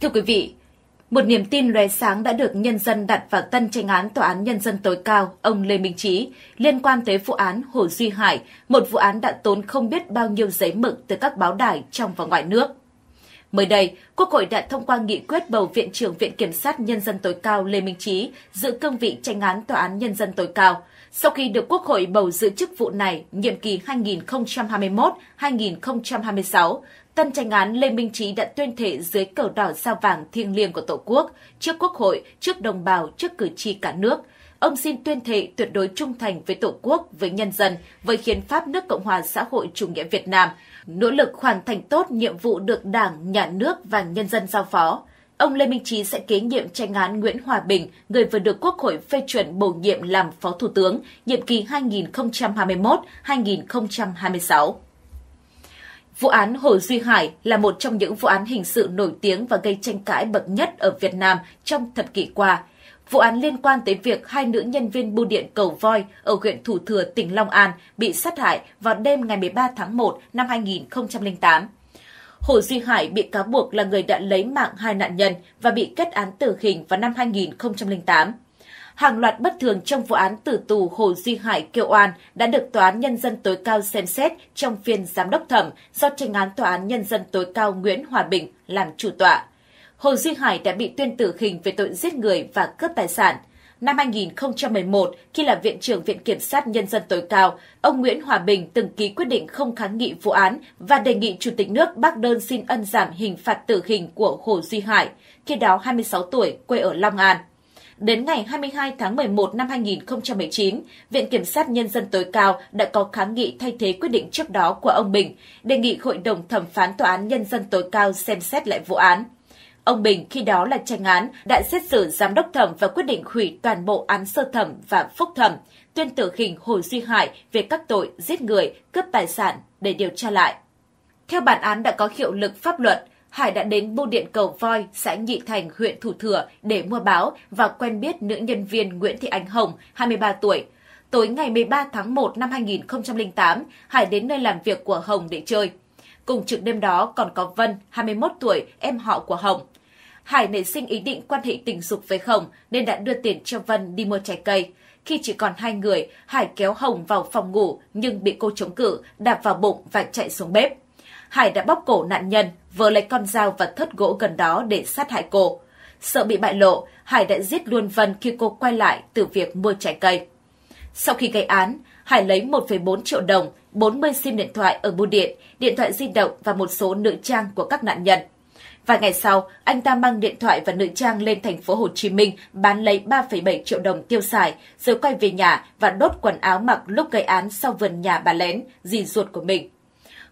Thưa quý vị, một niềm tin lóe sáng đã được nhân dân đặt vào tân tranh án Tòa án Nhân dân tối cao, ông Lê Minh Trí, liên quan tới vụ án Hồ Duy Hải, một vụ án đã tốn không biết bao nhiêu giấy mực từ các báo đài trong và ngoài nước. Mới đây, Quốc hội đã thông qua nghị quyết bầu Viện trưởng Viện Kiểm sát Nhân dân tối cao Lê Minh Trí giữ cương vị tranh án Tòa án Nhân dân tối cao. Sau khi được Quốc hội bầu giữ chức vụ này nhiệm kỳ 2021-2026, Tân tranh án Lê Minh Trí đã tuyên thệ dưới cờ đỏ sao vàng thiêng liêng của Tổ quốc, trước Quốc hội, trước đồng bào, trước cử tri cả nước. Ông xin tuyên thệ tuyệt đối trung thành với Tổ quốc, với nhân dân, với hiến pháp nước Cộng hòa xã hội chủ nghĩa Việt Nam, nỗ lực hoàn thành tốt nhiệm vụ được Đảng, Nhà nước và nhân dân giao phó ông Lê Minh Trí sẽ kế nhiệm tranh án Nguyễn Hòa Bình, người vừa được Quốc hội phê chuẩn bổ nhiệm làm Phó Thủ tướng, nhiệm kỳ 2021-2026. Vụ án Hồ Duy Hải là một trong những vụ án hình sự nổi tiếng và gây tranh cãi bậc nhất ở Việt Nam trong thập kỷ qua. Vụ án liên quan tới việc hai nữ nhân viên bưu điện Cầu Voi ở huyện Thủ Thừa, tỉnh Long An bị sát hại vào đêm ngày 13 tháng 1 năm 2008. Hồ Duy Hải bị cáo buộc là người đã lấy mạng hai nạn nhân và bị kết án tử hình vào năm 2008 hàng loạt bất thường trong vụ án tử tù Hồ Duy Hải kêu oan đã được Tòa án Nhân dân tối cao xem xét trong phiên giám đốc thẩm do tranh án Tòa án Nhân dân tối cao Nguyễn Hòa Bình làm chủ tọa. Hồ Duy Hải đã bị tuyên tử hình về tội giết người và cướp tài sản. Năm 2011, khi là Viện trưởng Viện Kiểm sát Nhân dân tối cao, ông Nguyễn Hòa Bình từng ký quyết định không kháng nghị vụ án và đề nghị Chủ tịch nước bác đơn xin ân giảm hình phạt tử hình của Hồ Duy Hải, khi đó 26 tuổi, quê ở Long An. Đến ngày 22 tháng 11 năm 2019, Viện Kiểm sát Nhân dân tối cao đã có kháng nghị thay thế quyết định trước đó của ông Bình, đề nghị Hội đồng Thẩm phán Tòa án Nhân dân tối cao xem xét lại vụ án. Ông Bình khi đó là tranh án đã xét xử giám đốc thẩm và quyết định hủy toàn bộ án sơ thẩm và phúc thẩm, tuyên tử hình Hồ Duy Hải về các tội giết người, cướp tài sản để điều tra lại. Theo bản án đã có hiệu lực pháp luật, Hải đã đến bưu điện Cầu Voi, xã Nhị Thành, huyện Thủ Thừa để mua báo và quen biết nữ nhân viên Nguyễn Thị Ánh Hồng, 23 tuổi. Tối ngày 13 tháng 1 năm 2008, Hải đến nơi làm việc của Hồng để chơi. Cùng trực đêm đó còn có Vân, 21 tuổi, em họ của Hồng. Hải nảy sinh ý định quan hệ tình dục với Hồng nên đã đưa tiền cho Vân đi mua trái cây. Khi chỉ còn hai người, Hải kéo Hồng vào phòng ngủ nhưng bị cô chống cự, đạp vào bụng và chạy xuống bếp. Hải đã bóp cổ nạn nhân, vừa lấy con dao và thớt gỗ gần đó để sát hại cô. Sợ bị bại lộ, Hải đã giết luôn Vân khi cô quay lại từ việc mua trái cây. Sau khi gây án, Hải lấy 1,4 triệu đồng, 40 sim điện thoại ở bưu điện, điện thoại di động và một số nữ trang của các nạn nhân. Vài ngày sau, anh ta mang điện thoại và nữ trang lên thành phố Hồ Chí Minh bán lấy 3,7 triệu đồng tiêu xài, rồi quay về nhà và đốt quần áo mặc lúc gây án sau vườn nhà bà lén, dì ruột của mình.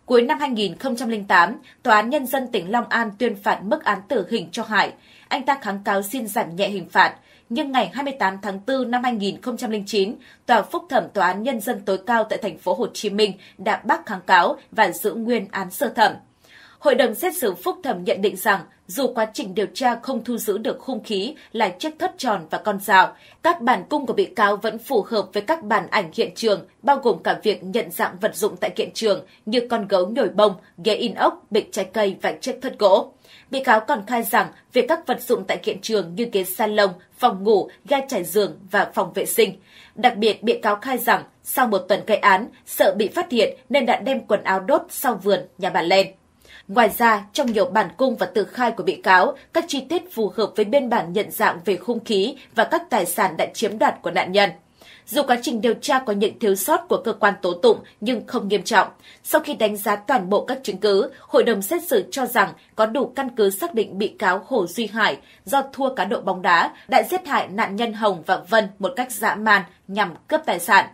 Cuối năm 2008, Tòa án Nhân dân tỉnh Long An tuyên phạt mức án tử hình cho Hải. Anh ta kháng cáo xin giảm nhẹ hình phạt. Nhưng ngày 28 tháng 4 năm 2009, Tòa phúc thẩm Tòa án Nhân dân tối cao tại thành phố Hồ Chí Minh đã bác kháng cáo và giữ nguyên án sơ thẩm. Hội đồng xét xử phúc thẩm nhận định rằng, dù quá trình điều tra không thu giữ được hung khí là chiếc thất tròn và con dao, các bản cung của bị cáo vẫn phù hợp với các bản ảnh hiện trường, bao gồm cả việc nhận dạng vật dụng tại hiện trường như con gấu nhồi bông, ghế in ốc, bịch trái cây và chiếc thất gỗ. Bị cáo còn khai rằng việc các vật dụng tại hiện trường như ghế salon, phòng ngủ, ga trải giường và phòng vệ sinh. Đặc biệt, bị cáo khai rằng sau một tuần gây án, sợ bị phát hiện nên đã đem quần áo đốt sau vườn nhà bà Len. Ngoài ra, trong nhiều bản cung và tự khai của bị cáo, các chi tiết phù hợp với biên bản nhận dạng về khung khí và các tài sản đã chiếm đoạt của nạn nhân. Dù quá trình điều tra có những thiếu sót của cơ quan tố tụng nhưng không nghiêm trọng, sau khi đánh giá toàn bộ các chứng cứ, hội đồng xét xử cho rằng có đủ căn cứ xác định bị cáo Hồ Duy Hải do thua cá độ bóng đá đã giết hại nạn nhân Hồng và Vân một cách dã man nhằm cướp tài sản.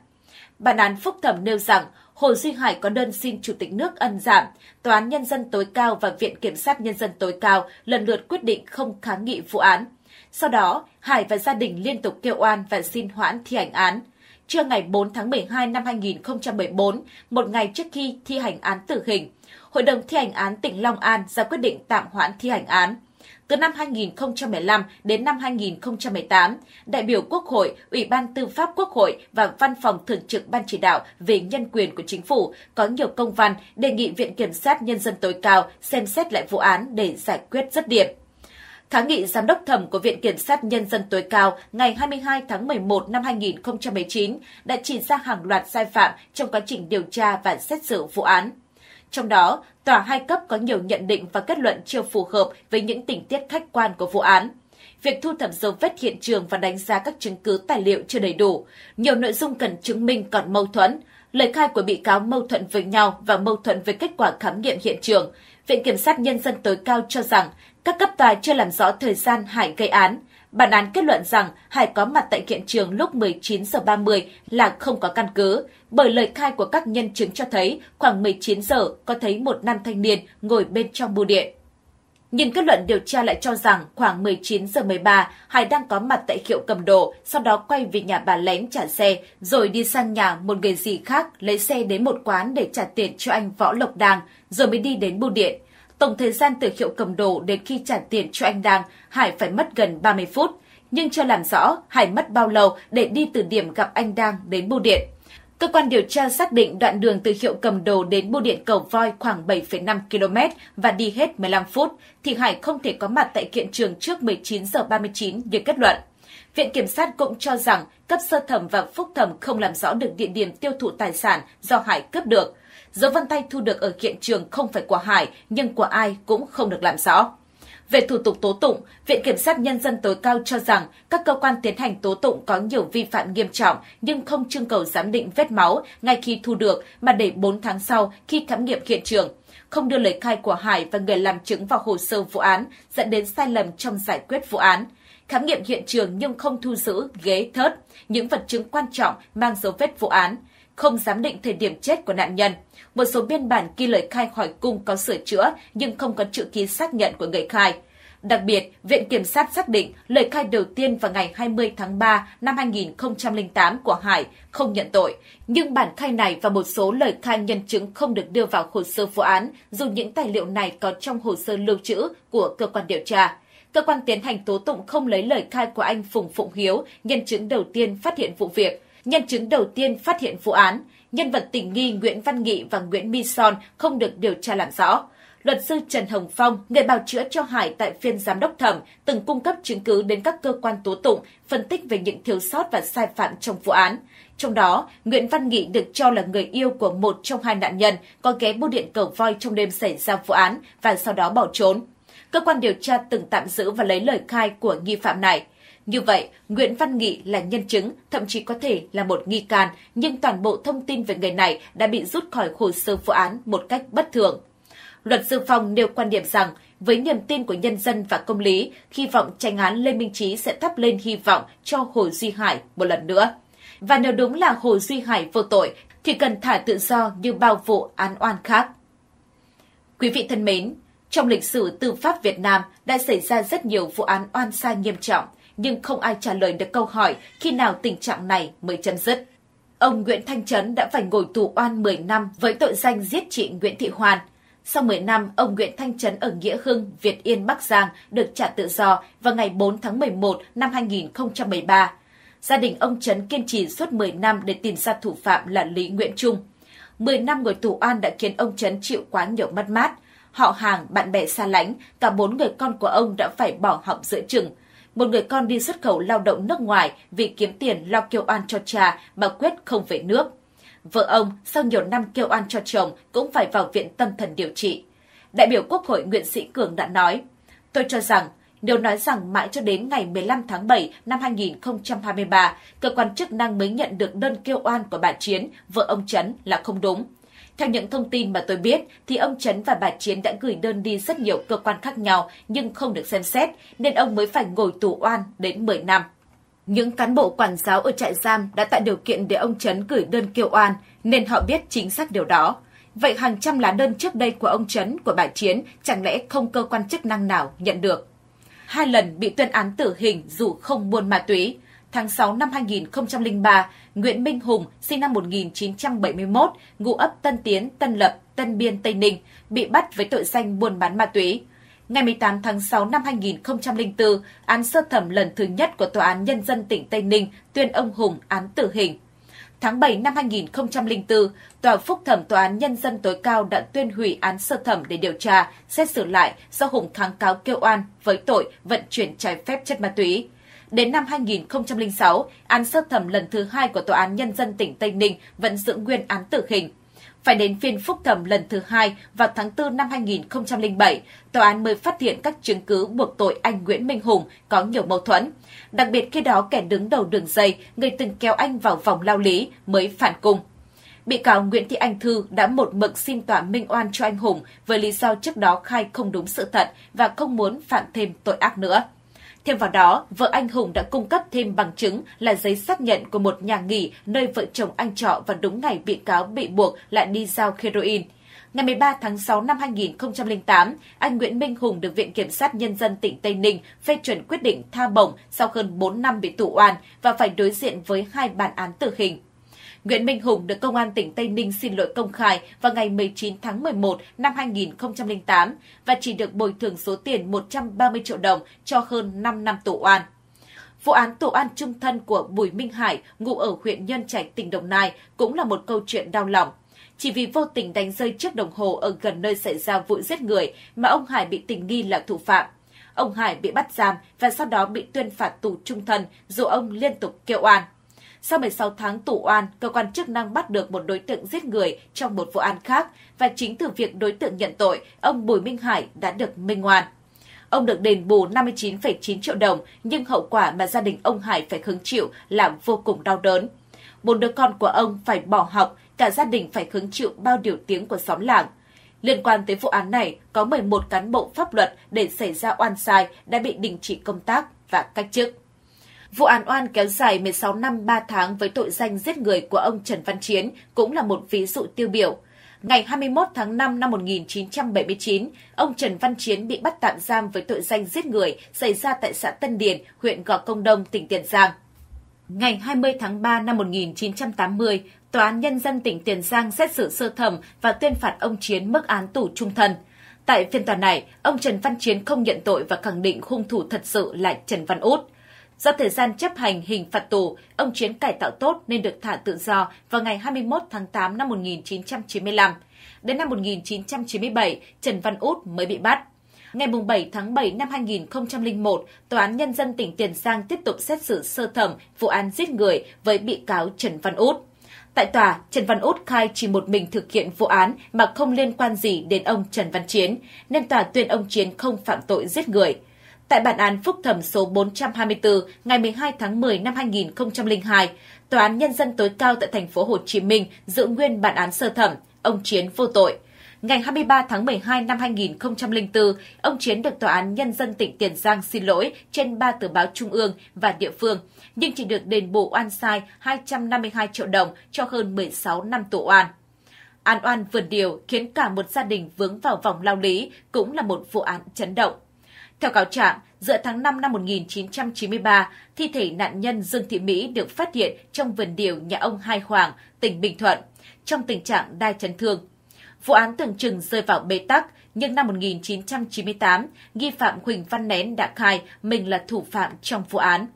Bản án phúc thẩm nêu rằng Hồ Duy Hải có đơn xin Chủ tịch nước ân giảm. Tòa án Nhân dân tối cao và Viện Kiểm sát Nhân dân tối cao lần lượt quyết định không kháng nghị vụ án. Sau đó, Hải và gia đình liên tục kêu oan và xin hoãn thi hành án. Trưa ngày 4 tháng 12 năm 2014, một ngày trước khi thi hành án tử hình, Hội đồng thi hành án tỉnh Long An ra quyết định tạm hoãn thi hành án từ năm 2015 đến năm 2018, đại biểu Quốc hội, Ủy ban Tư pháp Quốc hội và Văn phòng Thường trực Ban chỉ đạo về nhân quyền của chính phủ có nhiều công văn đề nghị Viện Kiểm sát Nhân dân tối cao xem xét lại vụ án để giải quyết rất điểm. Kháng nghị giám đốc thẩm của Viện Kiểm sát Nhân dân tối cao ngày 22 tháng 11 năm 2019 đã chỉ ra hàng loạt sai phạm trong quá trình điều tra và xét xử vụ án. Trong đó, tòa hai cấp có nhiều nhận định và kết luận chưa phù hợp với những tình tiết khách quan của vụ án. Việc thu thập dấu vết hiện trường và đánh giá các chứng cứ tài liệu chưa đầy đủ, nhiều nội dung cần chứng minh còn mâu thuẫn, lời khai của bị cáo mâu thuẫn với nhau và mâu thuẫn với kết quả khám nghiệm hiện trường. Viện Kiểm sát Nhân dân tối cao cho rằng các cấp tòa chưa làm rõ thời gian Hải gây án, Bản án kết luận rằng Hải có mặt tại hiện trường lúc 19 h 30 là không có căn cứ, bởi lời khai của các nhân chứng cho thấy khoảng 19 giờ có thấy một nam thanh niên ngồi bên trong bưu điện. Nhưng kết luận điều tra lại cho rằng khoảng 19 giờ 13, Hải đang có mặt tại hiệu cầm đồ, sau đó quay về nhà bà lén trả xe, rồi đi sang nhà một người gì khác lấy xe đến một quán để trả tiền cho anh Võ Lộc Đàng, rồi mới đi đến bưu điện. Tổng thời gian từ hiệu cầm đồ đến khi trả tiền cho anh Đang, Hải phải mất gần 30 phút. Nhưng chưa làm rõ Hải mất bao lâu để đi từ điểm gặp anh Đang đến bưu điện. Cơ quan điều tra xác định đoạn đường từ hiệu cầm đồ đến bưu điện cầu voi khoảng 7,5 km và đi hết 15 phút, thì Hải không thể có mặt tại hiện trường trước 19 giờ 39 như kết luận. Viện Kiểm sát cũng cho rằng cấp sơ thẩm và phúc thẩm không làm rõ được địa điểm tiêu thụ tài sản do Hải cướp được dấu vân tay thu được ở hiện trường không phải của Hải nhưng của ai cũng không được làm rõ. Về thủ tục tố tụng, Viện Kiểm sát Nhân dân tối cao cho rằng các cơ quan tiến hành tố tụng có nhiều vi phạm nghiêm trọng nhưng không trưng cầu giám định vết máu ngay khi thu được mà để 4 tháng sau khi khám nghiệm hiện trường. Không đưa lời khai của Hải và người làm chứng vào hồ sơ vụ án dẫn đến sai lầm trong giải quyết vụ án. Khám nghiệm hiện trường nhưng không thu giữ ghế thớt, những vật chứng quan trọng mang dấu vết vụ án – không giám định thời điểm chết của nạn nhân. Một số biên bản ghi lời khai hỏi cung có sửa chữa nhưng không có chữ ký xác nhận của người khai. Đặc biệt, Viện Kiểm sát xác định lời khai đầu tiên vào ngày 20 tháng 3 năm 2008 của Hải không nhận tội, nhưng bản khai này và một số lời khai nhân chứng không được đưa vào hồ sơ vụ án, dù những tài liệu này có trong hồ sơ lưu trữ của cơ quan điều tra. Cơ quan tiến hành tố tụng không lấy lời khai của anh Phùng Phụng Hiếu, nhân chứng đầu tiên phát hiện vụ việc, Nhân chứng đầu tiên phát hiện vụ án, nhân vật tình nghi Nguyễn Văn Nghị và Nguyễn Mi Son không được điều tra làm rõ. Luật sư Trần Hồng Phong, người bào chữa cho Hải tại phiên giám đốc thẩm, từng cung cấp chứng cứ đến các cơ quan tố tụng, phân tích về những thiếu sót và sai phạm trong vụ án. Trong đó, Nguyễn Văn Nghị được cho là người yêu của một trong hai nạn nhân có ghé bưu điện cầu voi trong đêm xảy ra vụ án và sau đó bỏ trốn. Cơ quan điều tra từng tạm giữ và lấy lời khai của nghi phạm này. Như vậy, Nguyễn Văn Nghị là nhân chứng, thậm chí có thể là một nghi can, nhưng toàn bộ thông tin về người này đã bị rút khỏi hồ sơ vụ án một cách bất thường. Luật sư Phong nêu quan điểm rằng, với niềm tin của nhân dân và công lý, hy vọng tranh án Lê Minh Trí sẽ thắp lên hy vọng cho Hồ Duy Hải một lần nữa. Và nếu đúng là Hồ Duy Hải vô tội, thì cần thả tự do như bao vụ án oan khác. Quý vị thân mến, trong lịch sử tư pháp Việt Nam đã xảy ra rất nhiều vụ án oan sai nghiêm trọng – nhưng không ai trả lời được câu hỏi khi nào tình trạng này mới chấm dứt. Ông Nguyễn Thanh Trấn đã phải ngồi tù oan 10 năm với tội danh giết chị Nguyễn Thị Hoàn. Sau 10 năm, ông Nguyễn Thanh Trấn ở Nghĩa Hưng, Việt Yên, Bắc Giang được trả tự do vào ngày 4 tháng 11 năm 2013. Gia đình ông Trấn kiên trì suốt 10 năm để tìm ra thủ phạm là Lý Nguyễn Trung. 10 năm ngồi tù oan đã khiến ông Trấn chịu quá nhiều mất mát. Họ hàng, bạn bè xa lánh, cả bốn người con của ông đã phải bỏ học giữa chừng – một người con đi xuất khẩu lao động nước ngoài vì kiếm tiền lo kêu an cho cha mà quyết không về nước. Vợ ông sau nhiều năm kêu an cho chồng cũng phải vào viện tâm thần điều trị. Đại biểu Quốc hội Nguyễn Sĩ Cường đã nói, tôi cho rằng điều nói rằng mãi cho đến ngày 15 tháng 7 năm 2023, cơ quan chức năng mới nhận được đơn kêu oan của bà Chiến, vợ ông Trấn là không đúng. Theo những thông tin mà tôi biết, thì ông Trấn và bà Chiến đã gửi đơn đi rất nhiều cơ quan khác nhau nhưng không được xem xét, nên ông mới phải ngồi tù oan đến 10 năm. Những cán bộ quản giáo ở trại giam đã tạo điều kiện để ông Trấn gửi đơn kêu oan, nên họ biết chính xác điều đó. Vậy hàng trăm lá đơn trước đây của ông Trấn, của bà Chiến chẳng lẽ không cơ quan chức năng nào nhận được? Hai lần bị tuyên án tử hình dù không buôn ma túy. Tháng 6 năm 2003, Nguyễn Minh Hùng, sinh năm 1971, ngụ ấp Tân Tiến, Tân Lập, Tân Biên, Tây Ninh, bị bắt với tội danh buôn bán ma túy. Ngày 18 tháng 6 năm 2004, án sơ thẩm lần thứ nhất của Tòa án Nhân dân tỉnh Tây Ninh tuyên ông Hùng án tử hình. Tháng 7 năm 2004, Tòa phúc thẩm Tòa án Nhân dân tối cao đã tuyên hủy án sơ thẩm để điều tra, xét xử lại do Hùng kháng cáo kêu oan với tội vận chuyển trái phép chất ma túy. Đến năm 2006, án sơ thẩm lần thứ hai của Tòa án Nhân dân tỉnh Tây Ninh vẫn giữ nguyên án tử hình. Phải đến phiên phúc thẩm lần thứ hai vào tháng 4 năm 2007, tòa án mới phát hiện các chứng cứ buộc tội anh Nguyễn Minh Hùng có nhiều mâu thuẫn. Đặc biệt khi đó kẻ đứng đầu đường dây, người từng kéo anh vào vòng lao lý mới phản cung bị cáo Nguyễn Thị Anh Thư đã một mực xin tòa minh oan cho anh Hùng với lý do trước đó khai không đúng sự thật và không muốn phạm thêm tội ác nữa. Thêm vào đó, vợ anh Hùng đã cung cấp thêm bằng chứng là giấy xác nhận của một nhà nghỉ nơi vợ chồng anh trọ và đúng ngày bị cáo bị buộc lại đi giao heroin. Ngày 13 tháng 6 năm 2008, anh Nguyễn Minh Hùng được Viện Kiểm sát Nhân dân tỉnh Tây Ninh phê chuẩn quyết định tha bổng sau hơn 4 năm bị tù oan và phải đối diện với hai bản án tử hình. Nguyễn Minh Hùng được Công an tỉnh Tây Ninh xin lỗi công khai vào ngày 19 tháng 11 năm 2008 và chỉ được bồi thường số tiền 130 triệu đồng cho hơn 5 năm tù oan. Vụ án tù an trung thân của Bùi Minh Hải, ngụ ở huyện Nhân Trạch, tỉnh Đồng Nai, cũng là một câu chuyện đau lòng. Chỉ vì vô tình đánh rơi chiếc đồng hồ ở gần nơi xảy ra vụ giết người mà ông Hải bị tình nghi là thủ phạm. Ông Hải bị bắt giam và sau đó bị tuyên phạt tù trung thân dù ông liên tục kêu oan. Sau 16 tháng tù oan, cơ quan chức năng bắt được một đối tượng giết người trong một vụ án khác và chính từ việc đối tượng nhận tội, ông Bùi Minh Hải đã được minh oan Ông được đền bù 59,9 triệu đồng, nhưng hậu quả mà gia đình ông Hải phải hứng chịu là vô cùng đau đớn. Bốn đứa con của ông phải bỏ học, cả gia đình phải hứng chịu bao điều tiếng của xóm làng. Liên quan tới vụ án này, có 11 cán bộ pháp luật để xảy ra oan sai đã bị đình chỉ công tác và cách chức. Vụ án oan kéo dài 16 năm 3 tháng với tội danh giết người của ông Trần Văn Chiến cũng là một ví dụ tiêu biểu. Ngày 21 tháng 5 năm 1979, ông Trần Văn Chiến bị bắt tạm giam với tội danh giết người xảy ra tại xã Tân Điền, huyện Gò Công Đông, tỉnh Tiền Giang. Ngày 20 tháng 3 năm 1980, Tòa án Nhân dân tỉnh Tiền Giang xét xử sơ thẩm và tuyên phạt ông Chiến mức án tù trung thân. Tại phiên tòa này, ông Trần Văn Chiến không nhận tội và khẳng định hung thủ thật sự là Trần Văn Út. Do thời gian chấp hành hình phạt tù, ông Chiến cải tạo tốt nên được thả tự do vào ngày 21 tháng 8 năm 1995. Đến năm 1997, Trần Văn Út mới bị bắt. Ngày 7 tháng 7 năm 2001, Tòa án Nhân dân tỉnh Tiền Giang tiếp tục xét xử sơ thẩm vụ án giết người với bị cáo Trần Văn Út. Tại tòa, Trần Văn Út khai chỉ một mình thực hiện vụ án mà không liên quan gì đến ông Trần Văn Chiến, nên tòa tuyên ông Chiến không phạm tội giết người. Tại bản án phúc thẩm số 424 ngày 12 tháng 10 năm 2002, Tòa án Nhân dân tối cao tại thành phố Hồ Chí Minh giữ nguyên bản án sơ thẩm, ông Chiến vô tội. Ngày 23 tháng 12 năm 2004, ông Chiến được Tòa án Nhân dân tỉnh Tiền Giang xin lỗi trên ba tờ báo trung ương và địa phương, nhưng chỉ được đền bù oan sai 252 triệu đồng cho hơn 16 năm tù oan. An oan vườn điều khiến cả một gia đình vướng vào vòng lao lý cũng là một vụ án chấn động. Theo cáo trạng, giữa tháng 5 năm 1993, thi thể nạn nhân Dương Thị Mỹ được phát hiện trong vườn điều nhà ông Hai Hoàng, tỉnh Bình Thuận, trong tình trạng đa chấn thương. Vụ án tưởng chừng rơi vào bế tắc, nhưng năm 1998, nghi phạm Huỳnh Văn Nén đã khai mình là thủ phạm trong vụ án.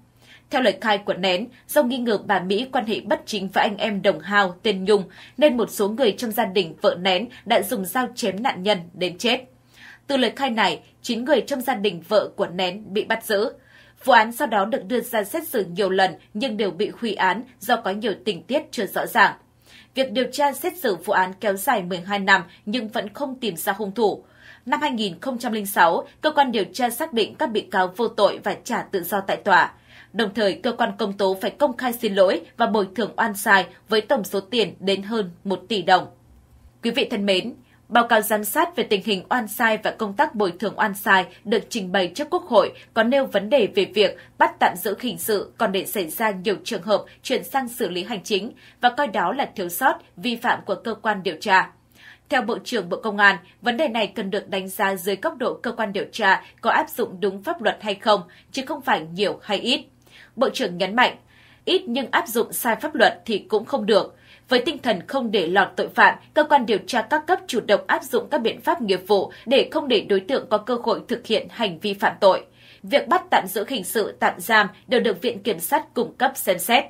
Theo lời khai của Nén, do nghi ngờ bà Mỹ quan hệ bất chính với anh em đồng hào tên Nhung, nên một số người trong gia đình vợ Nén đã dùng dao chém nạn nhân đến chết. Từ lời khai này, 9 người trong gia đình vợ của Nén bị bắt giữ. Vụ án sau đó được đưa ra xét xử nhiều lần nhưng đều bị hủy án do có nhiều tình tiết chưa rõ ràng. Việc điều tra xét xử vụ án kéo dài 12 năm nhưng vẫn không tìm ra hung thủ. Năm 2006, cơ quan điều tra xác định các bị cáo vô tội và trả tự do tại tòa. Đồng thời, cơ quan công tố phải công khai xin lỗi và bồi thường oan sai với tổng số tiền đến hơn 1 tỷ đồng. Quý vị thân mến, Báo cáo giám sát về tình hình oan sai và công tác bồi thường oan sai được trình bày trước Quốc hội có nêu vấn đề về việc bắt tạm giữ hình sự còn để xảy ra nhiều trường hợp chuyển sang xử lý hành chính và coi đó là thiếu sót, vi phạm của cơ quan điều tra. Theo Bộ trưởng Bộ Công an, vấn đề này cần được đánh giá dưới góc độ cơ quan điều tra có áp dụng đúng pháp luật hay không, chứ không phải nhiều hay ít. Bộ trưởng nhấn mạnh, ít nhưng áp dụng sai pháp luật thì cũng không được. Với tinh thần không để lọt tội phạm, cơ quan điều tra các cấp chủ động áp dụng các biện pháp nghiệp vụ để không để đối tượng có cơ hội thực hiện hành vi phạm tội. Việc bắt tạm giữ hình sự, tạm giam đều được Viện Kiểm sát cung cấp xem xét.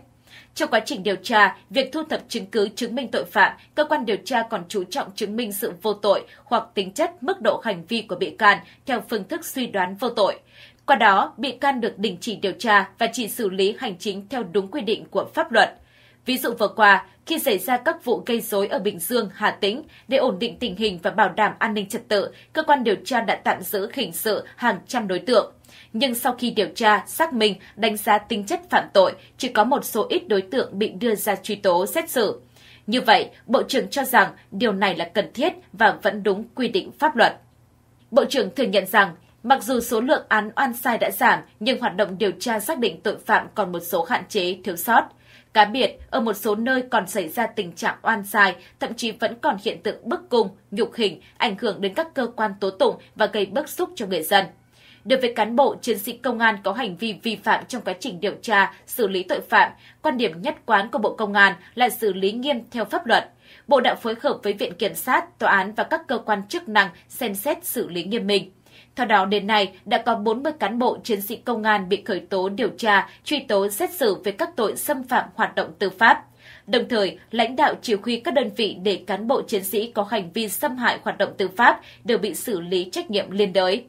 Trong quá trình điều tra, việc thu thập chứng cứ chứng minh tội phạm, cơ quan điều tra còn chú trọng chứng minh sự vô tội hoặc tính chất mức độ hành vi của bị can theo phương thức suy đoán vô tội. Qua đó, bị can được đình chỉ điều tra và chỉ xử lý hành chính theo đúng quy định của pháp luật. Ví dụ vừa qua, khi xảy ra các vụ gây rối ở Bình Dương, Hà Tĩnh, để ổn định tình hình và bảo đảm an ninh trật tự, cơ quan điều tra đã tạm giữ hình sự hàng trăm đối tượng. Nhưng sau khi điều tra, xác minh, đánh giá tính chất phạm tội, chỉ có một số ít đối tượng bị đưa ra truy tố xét xử. Như vậy, Bộ trưởng cho rằng điều này là cần thiết và vẫn đúng quy định pháp luật. Bộ trưởng thừa nhận rằng Mặc dù số lượng án oan sai đã giảm, nhưng hoạt động điều tra xác định tội phạm còn một số hạn chế, thiếu sót. Cá biệt, ở một số nơi còn xảy ra tình trạng oan sai, thậm chí vẫn còn hiện tượng bức cung, nhục hình, ảnh hưởng đến các cơ quan tố tụng và gây bức xúc cho người dân. Đối với cán bộ, chiến sĩ công an có hành vi vi phạm trong quá trình điều tra, xử lý tội phạm, quan điểm nhất quán của Bộ Công an là xử lý nghiêm theo pháp luật. Bộ đã phối hợp với Viện Kiểm sát, Tòa án và các cơ quan chức năng xem xét xử lý nghiêm minh. Theo đó, đến nay đã có 40 cán bộ chiến sĩ công an bị khởi tố điều tra, truy tố xét xử về các tội xâm phạm hoạt động tư pháp. Đồng thời, lãnh đạo chỉ huy các đơn vị để cán bộ chiến sĩ có hành vi xâm hại hoạt động tư pháp đều bị xử lý trách nhiệm liên đới.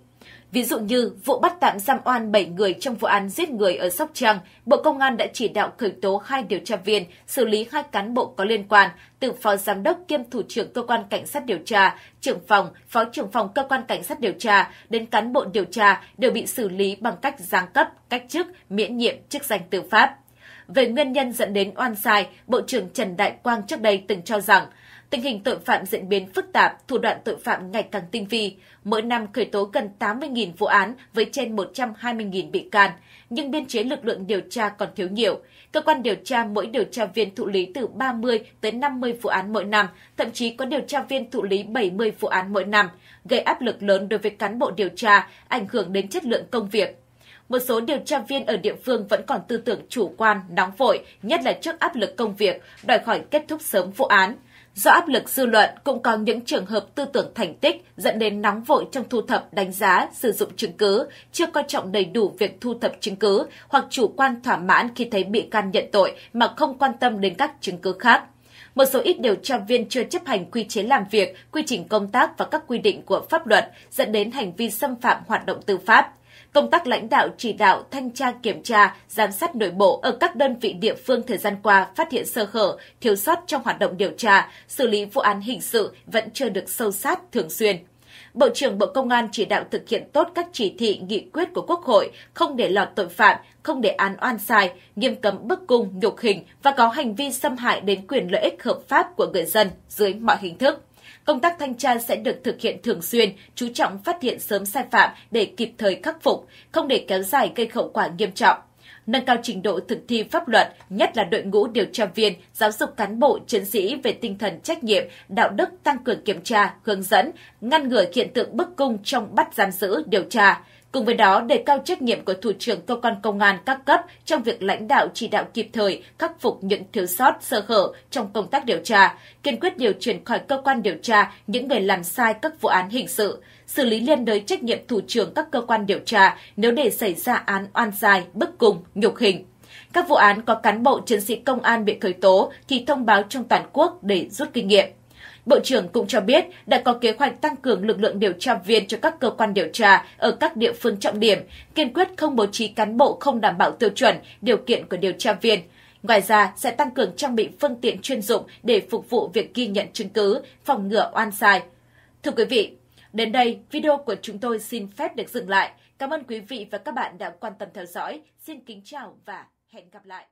Ví dụ như vụ bắt tạm giam oan 7 người trong vụ án giết người ở Sóc Trăng, Bộ Công an đã chỉ đạo khởi tố hai điều tra viên, xử lý hai cán bộ có liên quan, từ phó giám đốc kiêm thủ trưởng cơ quan cảnh sát điều tra, trưởng phòng, phó trưởng phòng cơ quan cảnh sát điều tra đến cán bộ điều tra đều bị xử lý bằng cách giáng cấp, cách chức, miễn nhiệm chức danh tư pháp. Về nguyên nhân dẫn đến oan sai, Bộ trưởng Trần Đại Quang trước đây từng cho rằng Tình hình tội phạm diễn biến phức tạp, thủ đoạn tội phạm ngày càng tinh vi. Mỗi năm khởi tố gần 80.000 vụ án với trên 120.000 bị can, nhưng biên chế lực lượng điều tra còn thiếu nhiều. Cơ quan điều tra mỗi điều tra viên thụ lý từ 30 tới 50 vụ án mỗi năm, thậm chí có điều tra viên thụ lý 70 vụ án mỗi năm, gây áp lực lớn đối với cán bộ điều tra, ảnh hưởng đến chất lượng công việc, một số điều tra viên ở địa phương vẫn còn tư tưởng chủ quan, nóng vội, nhất là trước áp lực công việc, đòi hỏi kết thúc sớm vụ án. Do áp lực dư luận cũng có những trường hợp tư tưởng thành tích dẫn đến nóng vội trong thu thập đánh giá, sử dụng chứng cứ, chưa coi trọng đầy đủ việc thu thập chứng cứ hoặc chủ quan thỏa mãn khi thấy bị can nhận tội mà không quan tâm đến các chứng cứ khác. Một số ít điều tra viên chưa chấp hành quy chế làm việc, quy trình công tác và các quy định của pháp luật dẫn đến hành vi xâm phạm hoạt động tư pháp công tác lãnh đạo chỉ đạo, thanh tra kiểm tra, giám sát nội bộ ở các đơn vị địa phương thời gian qua phát hiện sơ hở, thiếu sót trong hoạt động điều tra, xử lý vụ án hình sự vẫn chưa được sâu sát thường xuyên. Bộ trưởng Bộ Công an chỉ đạo thực hiện tốt các chỉ thị, nghị quyết của Quốc hội, không để lọt tội phạm, không để án oan sai, nghiêm cấm bức cung, nhục hình và có hành vi xâm hại đến quyền lợi ích hợp pháp của người dân dưới mọi hình thức. Công tác thanh tra sẽ được thực hiện thường xuyên, chú trọng phát hiện sớm sai phạm để kịp thời khắc phục, không để kéo dài gây hậu quả nghiêm trọng nâng cao trình độ thực thi pháp luật, nhất là đội ngũ điều tra viên, giáo dục cán bộ, chiến sĩ về tinh thần trách nhiệm, đạo đức tăng cường kiểm tra, hướng dẫn, ngăn ngừa hiện tượng bức cung trong bắt giam giữ, điều tra. Cùng với đó, đề cao trách nhiệm của thủ trưởng cơ quan công an các cấp trong việc lãnh đạo chỉ đạo kịp thời, khắc phục những thiếu sót, sơ hở trong công tác điều tra, kiên quyết điều chuyển khỏi cơ quan điều tra những người làm sai các vụ án hình sự, xử lý liên đới trách nhiệm thủ trưởng các cơ quan điều tra nếu để xảy ra án oan sai, bức cung, nhục hình. Các vụ án có cán bộ chiến sĩ công an bị khởi tố thì thông báo trong toàn quốc để rút kinh nghiệm. Bộ trưởng cũng cho biết đã có kế hoạch tăng cường lực lượng điều tra viên cho các cơ quan điều tra ở các địa phương trọng điểm, kiên quyết không bố trí cán bộ không đảm bảo tiêu chuẩn, điều kiện của điều tra viên. Ngoài ra, sẽ tăng cường trang bị phương tiện chuyên dụng để phục vụ việc ghi nhận chứng cứ, phòng ngừa oan sai. Thưa quý vị, đến đây video của chúng tôi xin phép được dừng lại. Cảm ơn quý vị và các bạn đã quan tâm theo dõi. Xin kính chào và hẹn gặp lại.